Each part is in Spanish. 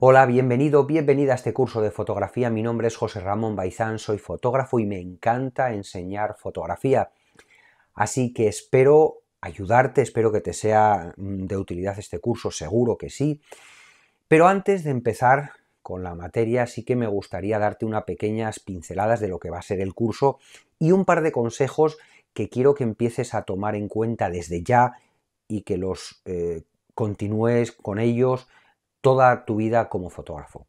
Hola, bienvenido, bienvenida a este curso de fotografía. Mi nombre es José Ramón Baizán, soy fotógrafo y me encanta enseñar fotografía. Así que espero ayudarte, espero que te sea mm, de utilidad este curso, seguro que sí. Pero antes de empezar con la materia, sí que me gustaría darte unas pequeñas pinceladas de lo que va a ser el curso y un par de consejos que quiero que empieces a tomar en cuenta desde ya y que los eh, continúes con ellos toda tu vida como fotógrafo.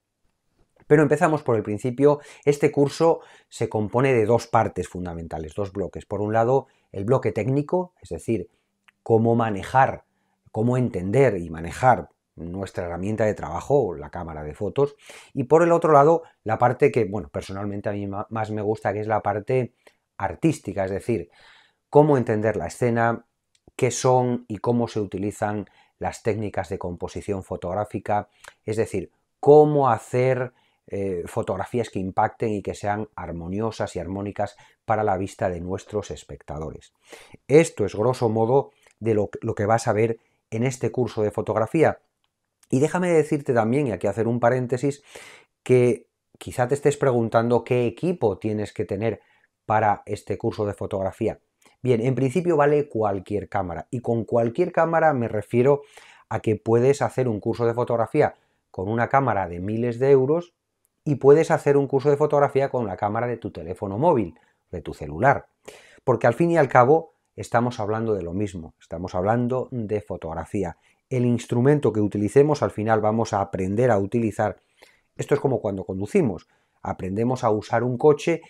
Pero empezamos por el principio. Este curso se compone de dos partes fundamentales, dos bloques. Por un lado, el bloque técnico, es decir, cómo manejar, cómo entender y manejar nuestra herramienta de trabajo, la cámara de fotos. Y por el otro lado, la parte que, bueno, personalmente a mí más me gusta, que es la parte artística, es decir, cómo entender la escena, qué son y cómo se utilizan las técnicas de composición fotográfica, es decir, cómo hacer eh, fotografías que impacten y que sean armoniosas y armónicas para la vista de nuestros espectadores. Esto es grosso modo de lo, lo que vas a ver en este curso de fotografía. Y déjame decirte también, y aquí hacer un paréntesis, que quizá te estés preguntando qué equipo tienes que tener para este curso de fotografía. Bien, en principio vale cualquier cámara y con cualquier cámara me refiero a que puedes hacer un curso de fotografía con una cámara de miles de euros y puedes hacer un curso de fotografía con la cámara de tu teléfono móvil, de tu celular. Porque al fin y al cabo estamos hablando de lo mismo, estamos hablando de fotografía. El instrumento que utilicemos al final vamos a aprender a utilizar. Esto es como cuando conducimos, aprendemos a usar un coche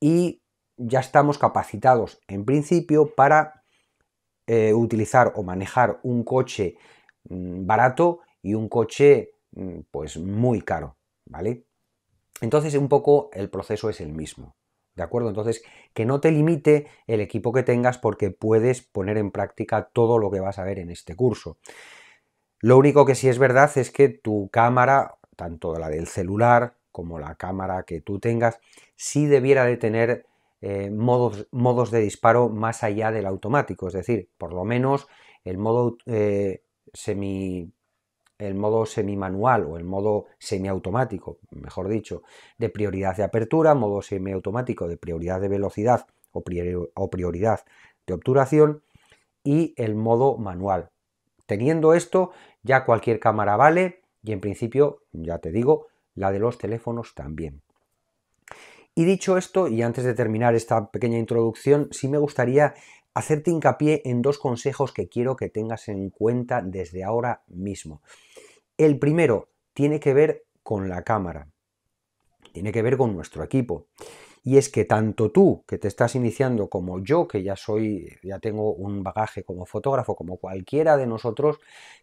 y ya estamos capacitados en principio para eh, utilizar o manejar un coche mm, barato y un coche mm, pues muy caro, ¿vale? Entonces un poco el proceso es el mismo, ¿de acuerdo? Entonces que no te limite el equipo que tengas porque puedes poner en práctica todo lo que vas a ver en este curso. Lo único que sí es verdad es que tu cámara, tanto la del celular como la cámara que tú tengas, sí debiera de tener eh, modos, de disparo más allá del automático, es decir, por lo menos el modo, eh, semi, el modo semimanual o el modo semiautomático, mejor dicho, de prioridad de apertura, modo semiautomático de prioridad de velocidad o prioridad de obturación y el modo manual. Teniendo esto, ya cualquier cámara vale y en principio, ya te digo, la de los teléfonos también. Y dicho esto, y antes de terminar esta pequeña introducción, sí me gustaría hacerte hincapié en dos consejos que quiero que tengas en cuenta desde ahora mismo. El primero tiene que ver con la cámara, tiene que ver con nuestro equipo. Y es que tanto tú que te estás iniciando como yo, que ya soy, ya tengo un bagaje como fotógrafo, como cualquiera de nosotros,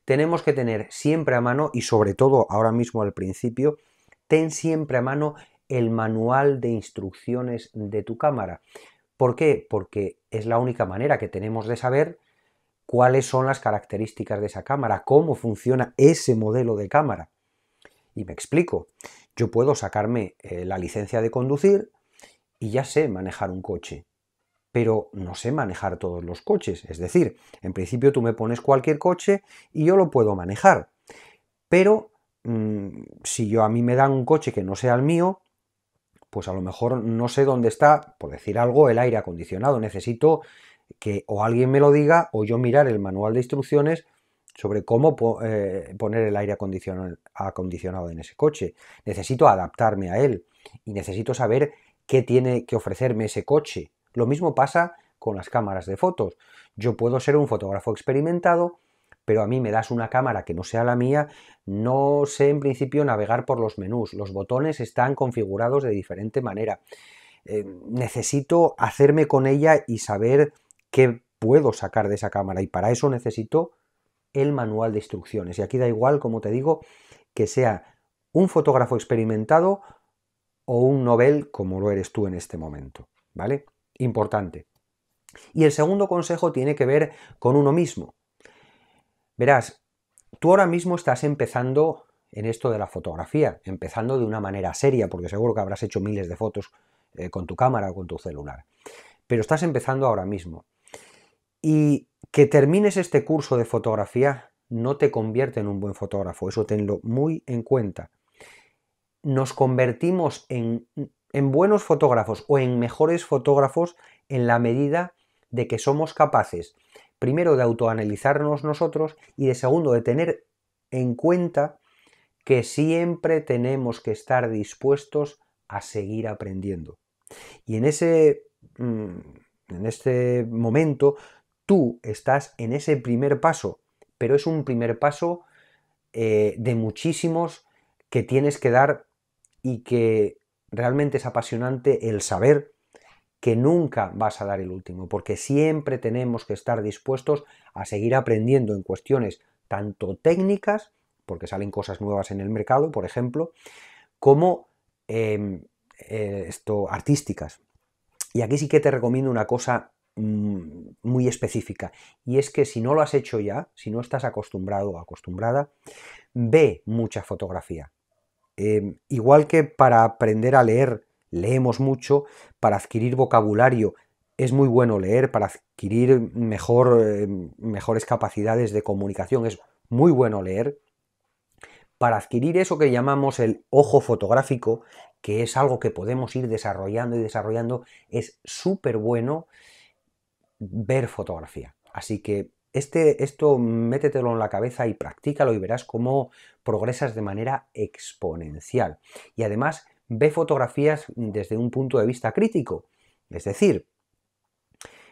tenemos que tener siempre a mano y sobre todo ahora mismo al principio, ten siempre a mano el manual de instrucciones de tu cámara. ¿Por qué? Porque es la única manera que tenemos de saber cuáles son las características de esa cámara, cómo funciona ese modelo de cámara. Y me explico, yo puedo sacarme eh, la licencia de conducir y ya sé manejar un coche, pero no sé manejar todos los coches. Es decir, en principio tú me pones cualquier coche y yo lo puedo manejar. Pero mm, si yo a mí me dan un coche que no sea el mío, pues a lo mejor no sé dónde está, por decir algo, el aire acondicionado. Necesito que o alguien me lo diga o yo mirar el manual de instrucciones sobre cómo eh, poner el aire acondicionado en ese coche. Necesito adaptarme a él y necesito saber qué tiene que ofrecerme ese coche. Lo mismo pasa con las cámaras de fotos. Yo puedo ser un fotógrafo experimentado, pero a mí me das una cámara que no sea la mía, no sé en principio navegar por los menús. Los botones están configurados de diferente manera. Eh, necesito hacerme con ella y saber qué puedo sacar de esa cámara y para eso necesito el manual de instrucciones. Y aquí da igual, como te digo, que sea un fotógrafo experimentado o un novel como lo eres tú en este momento, ¿vale? Importante. Y el segundo consejo tiene que ver con uno mismo. Verás, tú ahora mismo estás empezando en esto de la fotografía, empezando de una manera seria, porque seguro que habrás hecho miles de fotos eh, con tu cámara o con tu celular, pero estás empezando ahora mismo. Y que termines este curso de fotografía no te convierte en un buen fotógrafo, eso tenlo muy en cuenta. Nos convertimos en buenos fotógrafos o en mejores fotógrafos en la medida de que somos capaces primero de autoanalizarnos nosotros y de segundo de tener en cuenta que siempre tenemos que estar dispuestos a seguir aprendiendo. Y en ese, mm, en este momento tú estás en ese primer paso, pero es un primer paso eh, de muchísimos que tienes que dar y que realmente es apasionante el saber que nunca vas a dar el último, porque siempre tenemos que estar dispuestos a seguir aprendiendo en cuestiones tanto técnicas, porque salen cosas nuevas en el mercado, por ejemplo, como em, eh, esto, artísticas. Y aquí sí que te recomiendo una cosa mm, muy específica, y es que si no lo has hecho ya, si no estás acostumbrado o acostumbrada, ve mucha fotografía. Em, igual que para aprender a leer leemos mucho, para adquirir vocabulario. Es muy bueno leer para adquirir mejor, eh, mejores capacidades de comunicación. Es muy bueno leer. Para adquirir eso que llamamos el ojo fotográfico, que es algo que podemos ir desarrollando y desarrollando, es súper bueno ver fotografía. Así que este, esto métetelo en la cabeza y practícalo y verás cómo progresas de manera exponencial. Y además ve fotografías desde un punto de vista crítico. Es decir,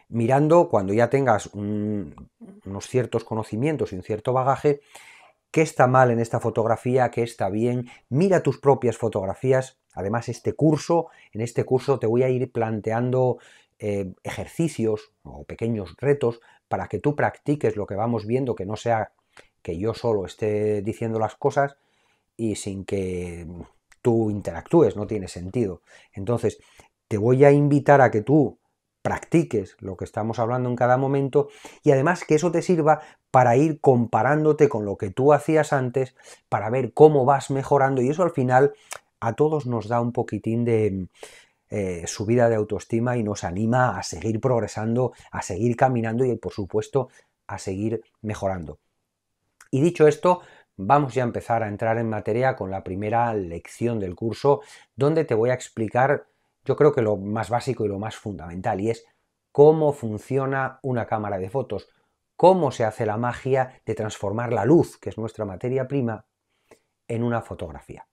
mirando cuando ya tengas unos ciertos conocimientos y un cierto bagaje, qué está mal en esta fotografía, qué está bien, mira tus propias fotografías. Además, este curso, en este curso te voy a ir planteando eh, ejercicios o pequeños retos para que tú practiques lo que vamos viendo, que no sea que yo solo esté diciendo las cosas y sin que tú interactúes, no tiene sentido. Entonces, te voy a invitar a que tú practiques lo que estamos hablando en cada momento y además que eso te sirva para ir comparándote con lo que tú hacías antes, para ver cómo vas mejorando y eso al final a todos nos da un poquitín de eh, subida de autoestima y nos anima a seguir progresando, a seguir caminando y por supuesto a seguir mejorando. Y dicho esto, vamos ya a empezar a entrar en materia con la primera lección del curso, donde te voy a explicar, yo creo que lo más básico y lo más fundamental, y es cómo funciona una cámara de fotos, cómo se hace la magia de transformar la luz, que es nuestra materia prima, en una fotografía.